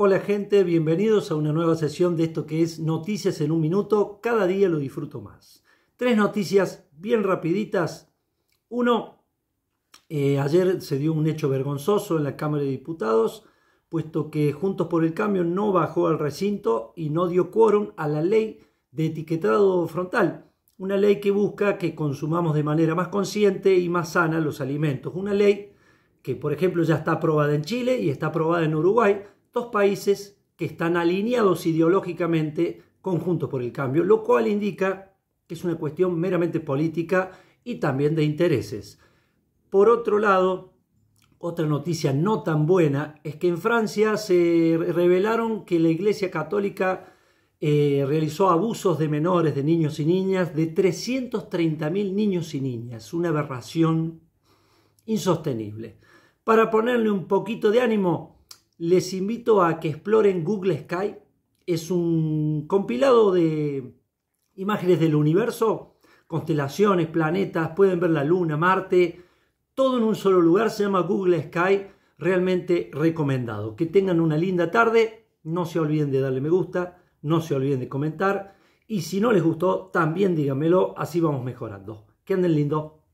Hola gente, bienvenidos a una nueva sesión de esto que es Noticias en un minuto, cada día lo disfruto más. Tres noticias bien rapiditas. Uno, eh, ayer se dio un hecho vergonzoso en la Cámara de Diputados, puesto que Juntos por el Cambio no bajó al recinto y no dio quórum a la ley de etiquetado frontal, una ley que busca que consumamos de manera más consciente y más sana los alimentos, una ley que por ejemplo ya está aprobada en Chile y está aprobada en Uruguay, países que están alineados ideológicamente conjuntos por el Cambio, lo cual indica que es una cuestión meramente política y también de intereses. Por otro lado, otra noticia no tan buena es que en Francia se revelaron que la Iglesia Católica eh, realizó abusos de menores, de niños y niñas, de 330.000 niños y niñas, una aberración insostenible. Para ponerle un poquito de ánimo, les invito a que exploren Google Sky. Es un compilado de imágenes del universo, constelaciones, planetas, pueden ver la Luna, Marte, todo en un solo lugar, se llama Google Sky, realmente recomendado. Que tengan una linda tarde, no se olviden de darle me gusta, no se olviden de comentar y si no les gustó, también díganmelo, así vamos mejorando. Que anden lindo.